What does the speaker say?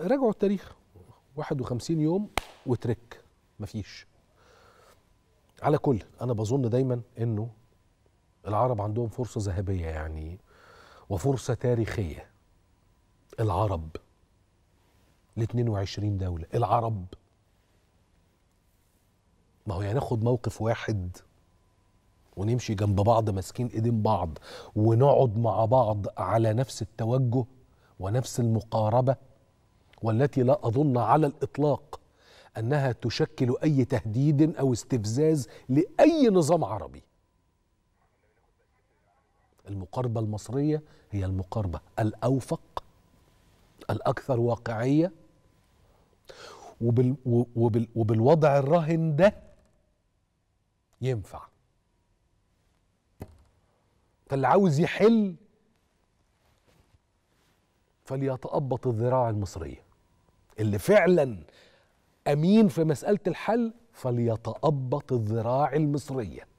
راجعوا التاريخ 51 يوم وترك مفيش على كل انا بظن دايما انه العرب عندهم فرصه ذهبيه يعني وفرصه تاريخيه العرب ل 22 دوله العرب ما هو يعني ناخد موقف واحد ونمشي جنب بعض ماسكين ايدين بعض ونقعد مع بعض على نفس التوجه ونفس المقاربه والتي لا اظن على الاطلاق انها تشكل اي تهديد او استفزاز لاي نظام عربي المقاربه المصريه هي المقاربه الاوفق الاكثر واقعيه وبال وبال وبالوضع الراهن ده ينفع فاللي عاوز يحل فليتأبط الذراع المصريه اللي فعلا امين في مساله الحل فليتابط الذراع المصريه